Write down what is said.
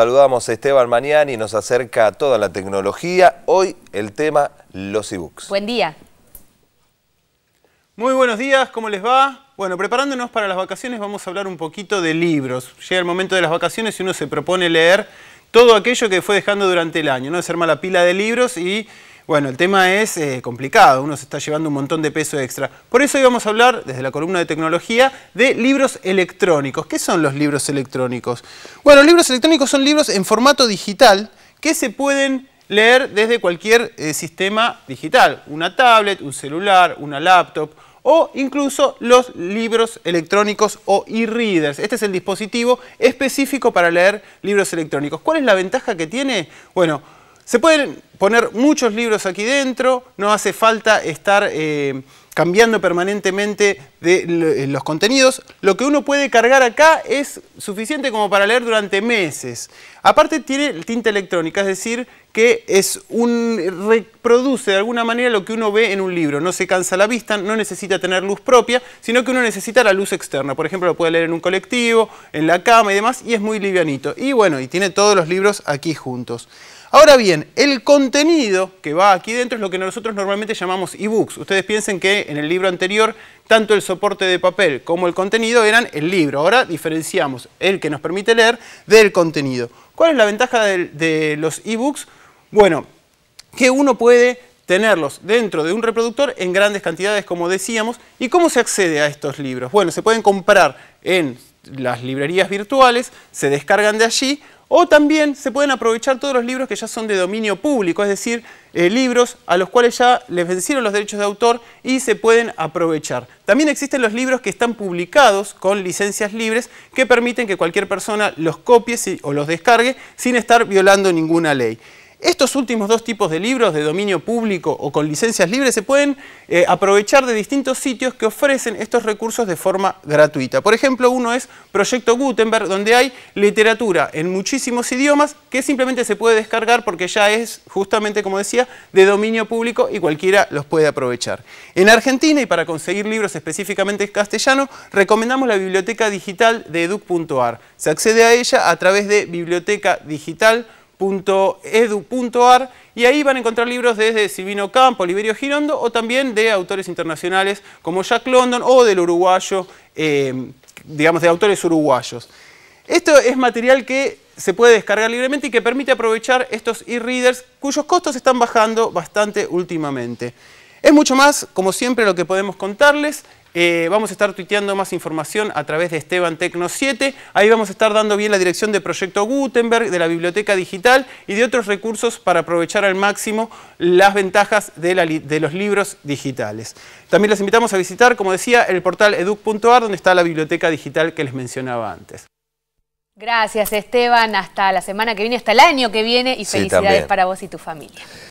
Saludamos a Esteban y nos acerca toda la tecnología. Hoy el tema los e-books. Buen día. Muy buenos días, ¿cómo les va? Bueno, preparándonos para las vacaciones vamos a hablar un poquito de libros. Llega el momento de las vacaciones y uno se propone leer todo aquello que fue dejando durante el año, ¿no? Hacer la pila de libros y bueno, el tema es eh, complicado, uno se está llevando un montón de peso extra. Por eso hoy vamos a hablar, desde la columna de tecnología, de libros electrónicos. ¿Qué son los libros electrónicos? Bueno, los libros electrónicos son libros en formato digital que se pueden leer desde cualquier eh, sistema digital, una tablet, un celular, una laptop o incluso los libros electrónicos o e-readers. Este es el dispositivo específico para leer libros electrónicos. ¿Cuál es la ventaja que tiene? Bueno, se pueden poner muchos libros aquí dentro, no hace falta estar eh, cambiando permanentemente eh, los contenidos. Lo que uno puede cargar acá es suficiente como para leer durante meses. Aparte tiene tinta electrónica, es decir, que es un reproduce de alguna manera lo que uno ve en un libro. No se cansa la vista, no necesita tener luz propia, sino que uno necesita la luz externa. Por ejemplo, lo puede leer en un colectivo, en la cama y demás, y es muy livianito. Y bueno, y tiene todos los libros aquí juntos. Ahora bien, el contenido que va aquí dentro es lo que nosotros normalmente llamamos ebooks. Ustedes piensen que en el libro anterior, tanto el soporte de papel como el contenido eran el libro. Ahora diferenciamos el que nos permite leer del contenido. ¿Cuál es la ventaja de, de los ebooks? Bueno, que uno puede tenerlos dentro de un reproductor en grandes cantidades, como decíamos. ¿Y cómo se accede a estos libros? Bueno, se pueden comprar en las librerías virtuales, se descargan de allí, o también se pueden aprovechar todos los libros que ya son de dominio público, es decir, eh, libros a los cuales ya les vencieron los derechos de autor y se pueden aprovechar. También existen los libros que están publicados con licencias libres que permiten que cualquier persona los copie o los descargue sin estar violando ninguna ley. Estos últimos dos tipos de libros de dominio público o con licencias libres se pueden eh, aprovechar de distintos sitios que ofrecen estos recursos de forma gratuita. Por ejemplo, uno es Proyecto Gutenberg, donde hay literatura en muchísimos idiomas que simplemente se puede descargar porque ya es justamente, como decía, de dominio público y cualquiera los puede aprovechar. En Argentina, y para conseguir libros específicamente en castellano, recomendamos la biblioteca digital de educ.ar. Se accede a ella a través de biblioteca digital edu.ar y ahí van a encontrar libros desde Silvino Campo, Oliverio Girondo o también de autores internacionales como Jack London o del uruguayo, eh, digamos de autores uruguayos. Esto es material que se puede descargar libremente y que permite aprovechar estos e-readers cuyos costos están bajando bastante últimamente. Es mucho más, como siempre, lo que podemos contarles. Eh, vamos a estar tuiteando más información a través de Esteban Tecno 7. Ahí vamos a estar dando bien la dirección de Proyecto Gutenberg, de la Biblioteca Digital y de otros recursos para aprovechar al máximo las ventajas de, los libros digitales. También los invitamos a visitar, como decía, el portal educ.ar, donde está la biblioteca digital que les mencionaba antes. Gracias Esteban, hasta la semana que viene, hasta el año que viene y felicidades para vos y tu familia.